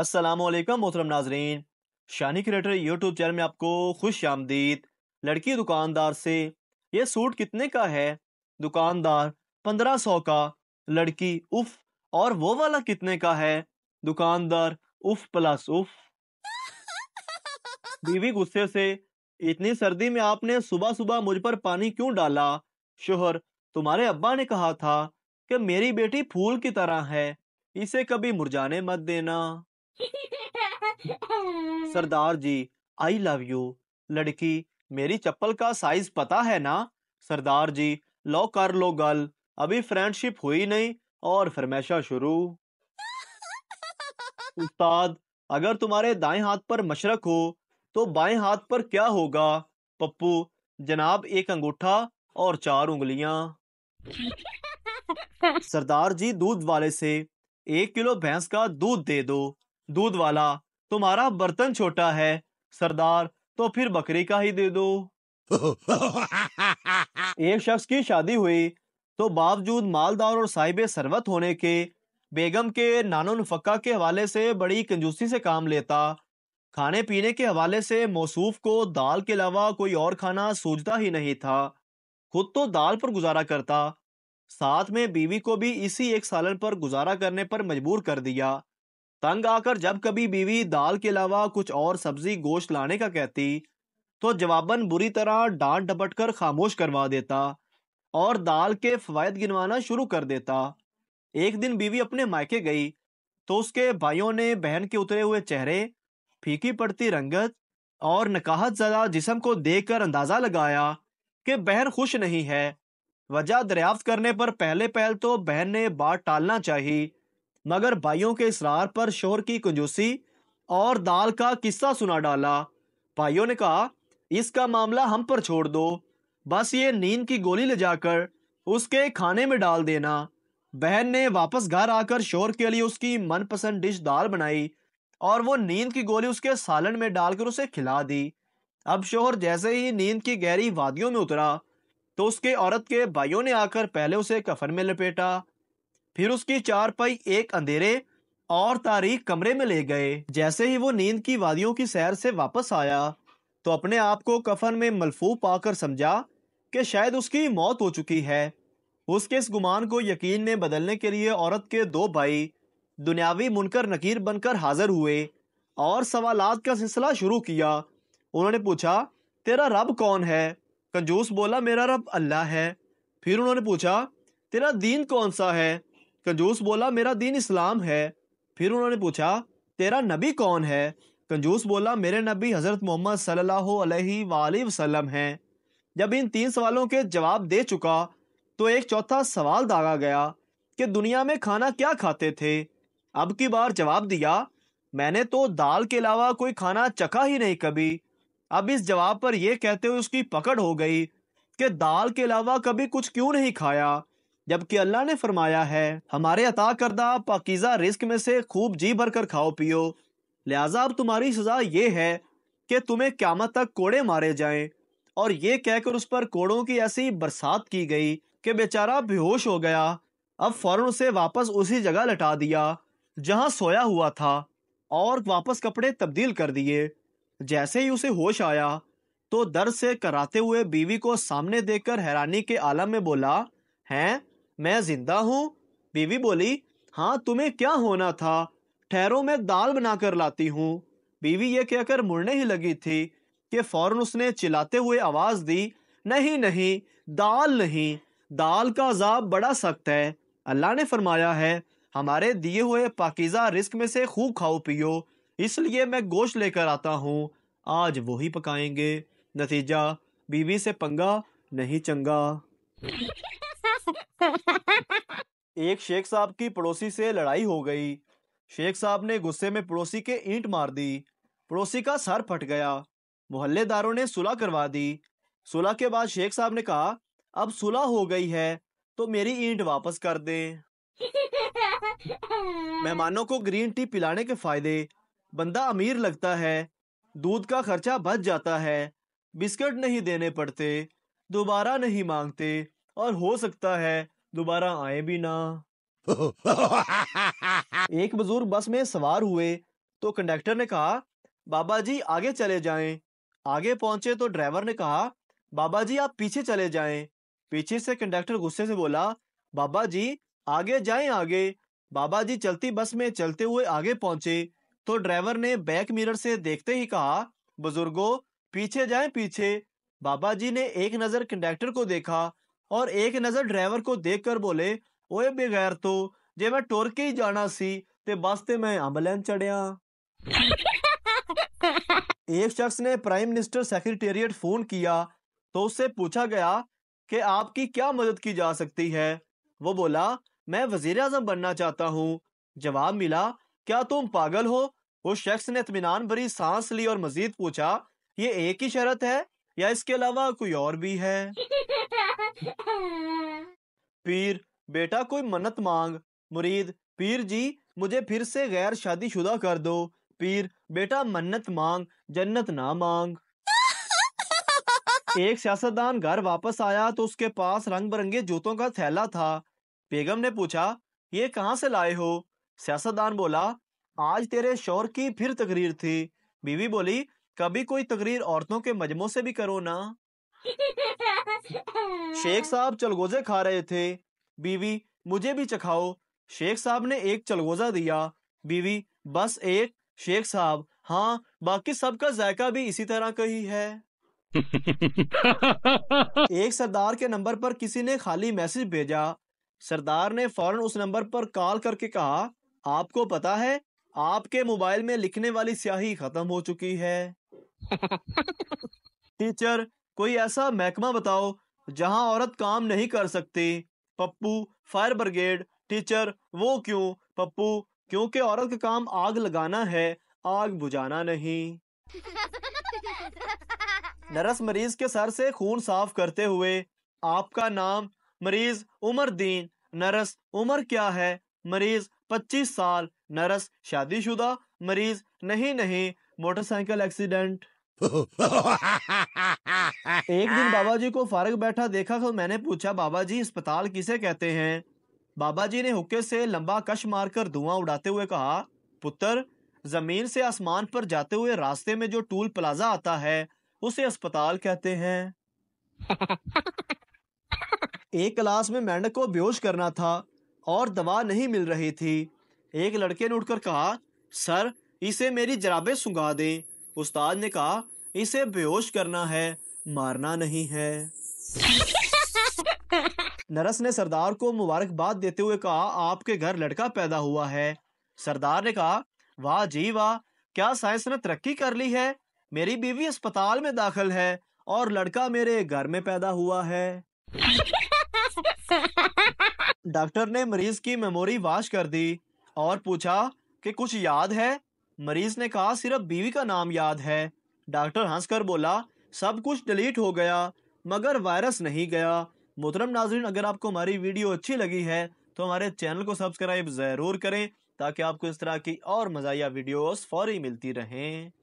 असलम मोहतरम नाजरीन शानी creator YouTube channel में आपको खुश आमदीद लड़की दुकानदार से ये सूट कितने का है दुकानदार पंद्रह सौ का लड़की उफ और वो वाला कितने का है दुकानदार उफ प्लस उफ बीवी गुस्से से इतनी सर्दी में आपने सुबह सुबह मुझ पर पानी क्यों डाला शोहर तुम्हारे अब्बा ने कहा था कि मेरी बेटी फूल की तरह है इसे कभी मुरझाने मत देना सरदार जी आई लव यू लड़की मेरी चप्पल का साइज पता है ना सरदार जी लो कर लो गल अभी फ्रेंडशिप हुई नहीं और फरमाइशा शुरू उस्ताद अगर तुम्हारे दाएं हाथ पर मशरक हो तो बाएं हाथ पर क्या होगा पप्पू जनाब एक अंगूठा और चार उंगलियां सरदार जी दूध वाले से एक किलो भैंस का दूध दे दो दूध वाला तुम्हारा बर्तन छोटा है सरदार तो फिर बकरी का ही दे दो एक शख्स की शादी हुई तो बावजूद मालदार और साहिब सरवत होने के बेगम के नानो नफक्का के हवाले से बड़ी कंजूसी से काम लेता खाने पीने के हवाले से मौसूफ को दाल के अलावा कोई और खाना सूझता ही नहीं था खुद तो दाल पर गुजारा करता साथ में बीवी को भी इसी एक सालन पर गुजारा करने पर मजबूर कर दिया तंग आकर जब कभी बीवी दाल के अलावा कुछ और सब्जी गोश्त लाने का कहती तो जवाबन बुरी तरह डांट डपट कर खामोश करवा देता और दाल के फवायद गिनवाना शुरू कर देता एक दिन बीवी अपने मायके गई तो उसके भाइयों ने बहन के उतरे हुए चेहरे फीकी पड़ती रंगत और नकाहत ज़दा जिसम को देखकर अंदाज़ा लगाया कि बहन खुश नहीं है वजह दरियाफ्त करने पर पहले पहल तो बहन ने बात टालना चाहिए मगर भाइयों के इसरार पर शोर की कंजूसी और दाल का किस्सा सुना डाला भाइयों ने कहा इसका मामला हम पर छोड़ दो बस ये नींद की गोली ले जाकर उसके खाने में डाल देना बहन ने वापस घर आकर शोर के लिए उसकी मनपसंद डिश दाल बनाई और वो नींद की गोली उसके सालन में डालकर उसे खिला दी अब शोहर जैसे ही नींद की गहरी वादियों में उतरा तो उसके औरत के भाइयों ने आकर पहले उसे कफन में लपेटा फिर उसकी चारपाई एक अंधेरे और तारीख कमरे में ले गए जैसे ही वो नींद की वादियों की सैर से वापस आया तो अपने आप को कफन में मलफू पाकर समझा कि शायद उसकी मौत हो चुकी है उसके इस गुमान को यकीन में बदलने के लिए औरत के दो भाई दुनियावी मुनकर नकीर बनकर हाजिर हुए और सवालात का सिलसिला शुरू किया उन्होंने पूछा तेरा रब कौन है कंजूस बोला मेरा रब अल्लाह है फिर उन्होंने पूछा तेरा दीन कौन सा है कंजूस बोला मेरा दीन इस्लाम है फिर उन्होंने पूछा तेरा नबी कौन है कंजूस बोला मेरे नबी हज़रत मोहम्मद सल्लल्लाहु अलैहि वसल्लम हैं जब इन तीन सवालों के जवाब दे चुका तो एक चौथा सवाल दागा गया कि दुनिया में खाना क्या खाते थे अब की बार जवाब दिया मैंने तो दाल के अलावा कोई खाना चखा ही नहीं कभी अब इस जवाब पर यह कहते हुए उसकी पकड़ हो गई कि दाल के अलावा कभी कुछ क्यों नहीं खाया जबकि अल्लाह ने फरमाया है हमारे अता करदा पाकिजा रिस्क में से खूब जी भर कर खाओ पियो लिहाजा अब तुम्हारी सज़ा ये है कि तुम्हें क्यामत तक कोड़े मारे जाएं और ये कहकर उस पर कोड़ों की ऐसी बरसात की गई कि बेचारा बेहोश हो गया अब फ़ौर उसे वापस उसी जगह लटा दिया जहाँ सोया हुआ था और वापस कपड़े तब्दील कर दिए जैसे ही उसे होश आया तो दर्द से कराते हुए बीवी को सामने देखकर हैरानी के आलम में बोला हैं मैं जिंदा हूँ बीवी बोली हाँ तुम्हें क्या होना था ठहरो मैं दाल बनाकर लाती हूँ बीवी ये कहकर मुड़ने ही लगी थी कि फौरन उसने चिल्लाते हुए आवाज़ दी नहीं नहीं दाल नहीं दाल का अजाब बड़ा सख्त है अल्लाह ने फरमाया है हमारे दिए हुए पाकिज़ा रिस्क में से खूब खाओ पियो इसलिए मैं गोश्त लेकर आता हूँ आज वही पकाएंगे नतीजा बीवी से पंगा नहीं चंगा एक शेख साहब की पड़ोसी से लड़ाई हो गई शेख साहब ने गुस्से में पड़ोसी के ईंट मार दी पड़ोसी का सर फट गया मोहल्लेदारों ने सुलह करवा दी सुलह के बाद शेख साहब ने कहा अब सुलह हो गई है तो मेरी ईंट वापस कर दे मेहमानों को ग्रीन टी पिलाने के फायदे बंदा अमीर लगता है दूध का खर्चा बच जाता है बिस्किट नहीं देने पड़ते दोबारा नहीं मांगते और हो सकता है दोबारा आए भी ना एक बुजुर्ग बस में सवार हुए तो कंडक्टर ने कहा बाबा जी आगे चले जाएं। आगे पहुंचे तो ड्राइवर ने कहा बाबा जी आप पीछे चले जाएं। पीछे से कंडक्टर गुस्से से बोला बाबा जी आगे जाएं आगे बाबा जी चलती बस में चलते हुए आगे पहुंचे तो ड्राइवर ने बैक मिरर से देखते ही कहा बुजुर्गो पीछे जाएं पीछे बाबा जी ने एक नजर कंडक्टर को देखा और एक नज़र ड्राइवर को देखकर बोले ओए बगैर तो जे मैं ਟੁਰ के ही जाना सी ਤੇ बस ਤੇ मैं एम्बुलेंस चढ़िया एक शख्स ने प्राइम मिनिस्टर सेक्रेटेरिएट फोन किया तो उससे पूछा गया कि आपकी क्या मदद की जा सकती है वो बोला मैं वजीर आजम बनना चाहता हूँ जवाब मिला क्या तुम पागल हो उस शख्स ने इतमान भरी सांस ली और मजीद पूछा ये एक ही शरत है या इसके अलावा कोई और भी है पीर बेटा कोई मन्नत मांग मुरीद पीर जी मुझे फिर से गैर शादीशुदा कर दो पीर बेटा मन्नत मांग जन्नत ना मांग एक सियासतदान घर वापस आया तो उसके पास रंग बिरंगे जूतों का थैला था बेगम ने पूछा ये कहाँ से लाए हो सियासतदान बोला आज तेरे शोर की फिर तकरीर थी बीवी बोली कभी कोई तकरीर औरतों के मजमों से भी करो ना शेख साहब चलगोजे खा रहे थे बीवी मुझे भी चखाओ शेख साहब ने एक चलगोजा दिया बीवी बस एक शेख साहब हाँ बाकी सबका जायका भी इसी तरह का ही है एक सरदार के नंबर पर किसी ने खाली मैसेज भेजा सरदार ने फौरन उस नंबर पर कॉल करके कहा आपको पता है आपके मोबाइल में लिखने वाली स्याही खत्म हो चुकी है टीचर कोई ऐसा महकमा बताओ जहां औरत काम नहीं कर सकती पप्पू फायर ब्रिगेड टीचर वो क्यों पप्पू क्योंकि औरत का काम आग लगाना है आग बुझाना नहीं नर्स मरीज के सर से खून साफ करते हुए आपका नाम मरीज उमर दीन नर्स उमर क्या है मरीज 25 साल नर्स शादीशुदा मरीज नहीं नहीं मोटरसाइकिल एक्सीडेंट एक दिन बाबा जी को फारग बैठा देखा तो मैंने पूछा बाबा जी अस्पताल किसे कहते हैं बाबा जी ने हुक्के से लंबा कश मारकर धुआं उड़ाते हुए कहा पुत्र जमीन से आसमान पर जाते हुए रास्ते में जो टूल प्लाजा आता है उसे अस्पताल कहते हैं एक क्लास में मेंढक को बेहोश करना था और दवा नहीं मिल रही थी एक लड़के ने उठकर कहा सर इसे मेरी जराबे सुंगा दें उस्ताद ने कहा इसे बेहोश करना है मारना नहीं है नरस ने सरदार को मुबारकबाद देते हुए कहा आपके घर लड़का पैदा हुआ है सरदार ने कहा वाह जी वाह क्या साइंस ने तरक्की कर ली है मेरी बीवी अस्पताल में दाखिल है और लड़का मेरे घर में पैदा हुआ है डॉक्टर ने मरीज की मेमोरी वाश कर दी और पूछा कि कुछ याद है मरीज ने कहा सिर्फ बीवी का नाम याद है डॉक्टर हंसकर बोला सब कुछ डिलीट हो गया मगर वायरस नहीं गया मोहतरम नाजरीन अगर आपको हमारी वीडियो अच्छी लगी है तो हमारे चैनल को सब्सक्राइब ज़रूर करें ताकि आपको इस तरह की और मज़ाया वीडियोस फौरी मिलती रहें